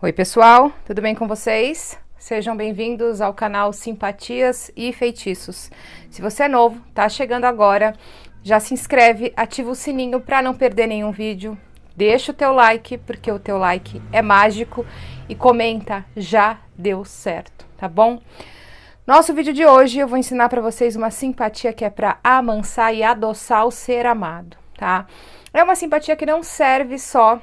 Oi, pessoal, tudo bem com vocês? Sejam bem-vindos ao canal Simpatias e Feitiços. Se você é novo, tá chegando agora, já se inscreve, ativa o sininho para não perder nenhum vídeo. Deixa o teu like, porque o teu like é mágico e comenta já deu certo, tá bom? Nosso vídeo de hoje eu vou ensinar para vocês uma simpatia que é para amansar e adoçar o ser amado, tá? É uma simpatia que não serve só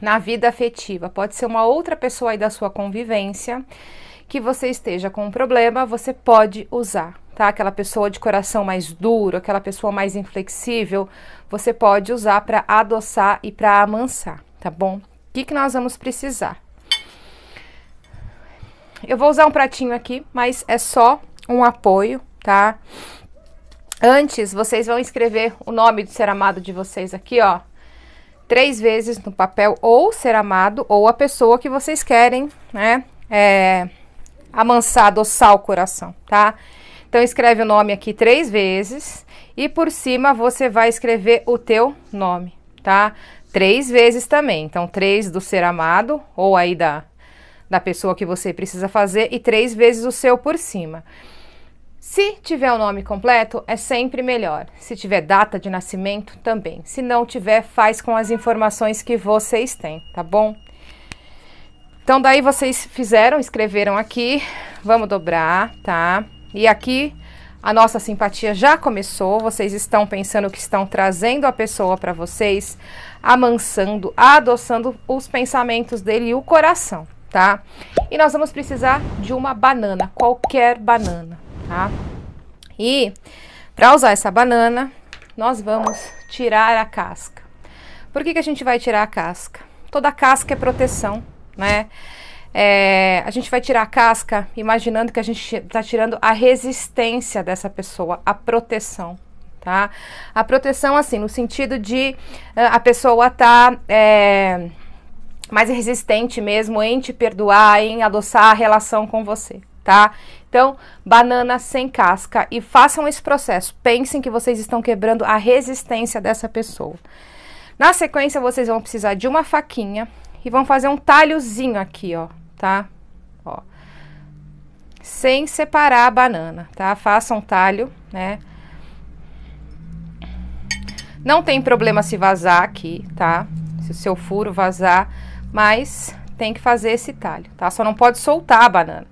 na vida afetiva. Pode ser uma outra pessoa aí da sua convivência que você esteja com um problema, você pode usar, tá? Aquela pessoa de coração mais duro, aquela pessoa mais inflexível, você pode usar para adoçar e para amansar, tá bom? O que, que nós vamos precisar? Eu vou usar um pratinho aqui, mas é só um apoio, tá? Antes, vocês vão escrever o nome do ser amado de vocês aqui, ó, três vezes no papel ou ser amado ou a pessoa que vocês querem, né? É, amansar, adoçar o coração, tá? Então escreve o nome aqui três vezes e por cima você vai escrever o teu nome, tá? Três vezes também. Então três do ser amado ou aí da da pessoa que você precisa fazer e três vezes o seu por cima. Se tiver o nome completo, é sempre melhor. Se tiver data de nascimento, também. Se não tiver, faz com as informações que vocês têm, tá bom? Então, daí vocês fizeram, escreveram aqui. Vamos dobrar, tá? E aqui a nossa simpatia já começou. Vocês estão pensando que estão trazendo a pessoa para vocês, amansando, adoçando os pensamentos dele e o coração, tá? E nós vamos precisar de uma banana, qualquer banana tá? E para usar essa banana, nós vamos tirar a casca. Por que, que a gente vai tirar a casca? Toda casca é proteção, né? É, a gente vai tirar a casca imaginando que a gente está tirando a resistência dessa pessoa, a proteção. Tá? A proteção, assim, no sentido de a pessoa tá é, mais resistente mesmo em te perdoar, em adoçar a relação com você, tá? Então, banana sem casca e façam esse processo. Pensem que vocês estão quebrando a resistência dessa pessoa. Na sequência, vocês vão precisar de uma faquinha e vão fazer um talhozinho aqui, ó, tá? Ó. Sem separar a banana, tá? Façam um talho, né? Não tem problema se vazar aqui, tá? Se o seu furo vazar, mas tem que fazer esse talho, tá? Só não pode soltar a banana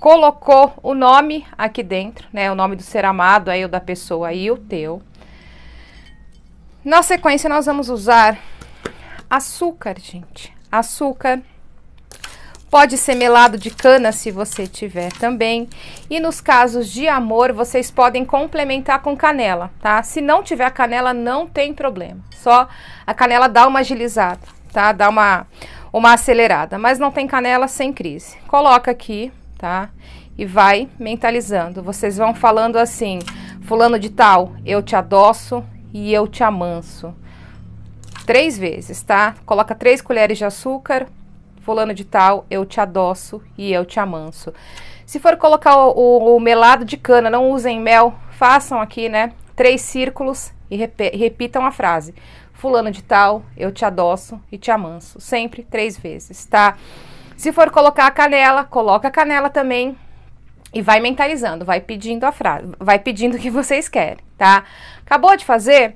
colocou o nome aqui dentro, né? O nome do ser amado aí, o da pessoa e o teu. Na sequência, nós vamos usar açúcar, gente. Açúcar. Pode ser melado de cana se você tiver também. E nos casos de amor, vocês podem complementar com canela, tá? Se não tiver canela, não tem problema. Só a canela dá uma agilizada, tá? Dá uma, uma acelerada. Mas não tem canela sem crise. Coloca aqui tá? E vai mentalizando. Vocês vão falando assim: Fulano de Tal, eu te adoço e eu te amanso. Três vezes, tá? Coloca três colheres de açúcar. Fulano de Tal, eu te adoço e eu te amanso. Se for colocar o, o, o melado de cana, não usem mel, façam aqui, né? Três círculos e repitam a frase. Fulano de Tal, eu te adoço e te amanso. Sempre três vezes, tá? Se for colocar a canela, coloca a canela também e vai mentalizando, vai pedindo a frase, vai pedindo o que vocês querem, tá? Acabou de fazer?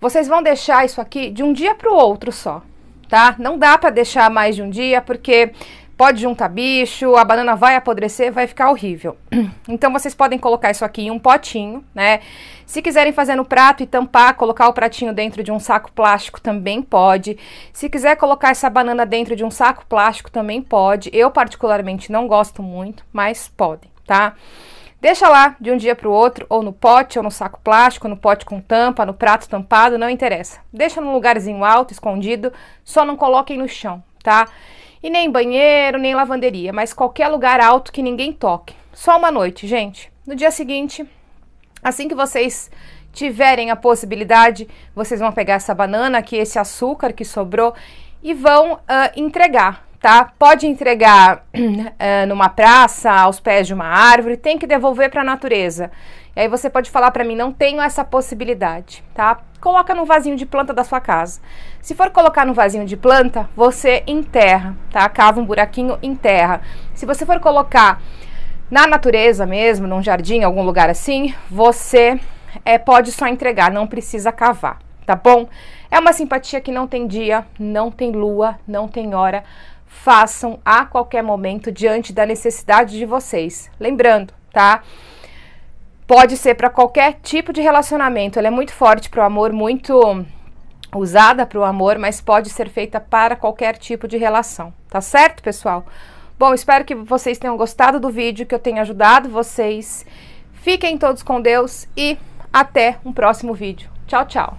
Vocês vão deixar isso aqui de um dia para o outro só, tá? Não dá para deixar mais de um dia, porque pode juntar bicho, a banana vai apodrecer, vai ficar horrível. Então vocês podem colocar isso aqui em um potinho, né? Se quiserem fazer no prato e tampar, colocar o pratinho dentro de um saco plástico também pode. Se quiser colocar essa banana dentro de um saco plástico também pode. Eu particularmente não gosto muito, mas podem, tá? Deixa lá de um dia para o outro, ou no pote, ou no saco plástico, ou no pote com tampa, no prato tampado, não interessa. Deixa num lugarzinho alto, escondido, só não coloquem no chão, tá? E nem banheiro, nem lavanderia, mas qualquer lugar alto que ninguém toque. Só uma noite, gente. No dia seguinte, assim que vocês tiverem a possibilidade, vocês vão pegar essa banana aqui, é esse açúcar que sobrou e vão uh, entregar tá? Pode entregar eh, numa praça, aos pés de uma árvore, tem que devolver para a natureza. E aí você pode falar para mim, não tenho essa possibilidade, tá? Coloca no vasinho de planta da sua casa. Se for colocar no vasinho de planta, você enterra, tá? Cava um buraquinho, enterra. Se você for colocar na natureza mesmo, num jardim, algum lugar assim, você é, pode só entregar, não precisa cavar, tá bom? É uma simpatia que não tem dia, não tem lua, não tem hora façam a qualquer momento diante da necessidade de vocês. Lembrando, tá? Pode ser para qualquer tipo de relacionamento. Ela é muito forte para o amor, muito usada para o amor, mas pode ser feita para qualquer tipo de relação. Tá certo, pessoal? Bom, espero que vocês tenham gostado do vídeo, que eu tenha ajudado vocês. Fiquem todos com Deus e até um próximo vídeo. Tchau, tchau!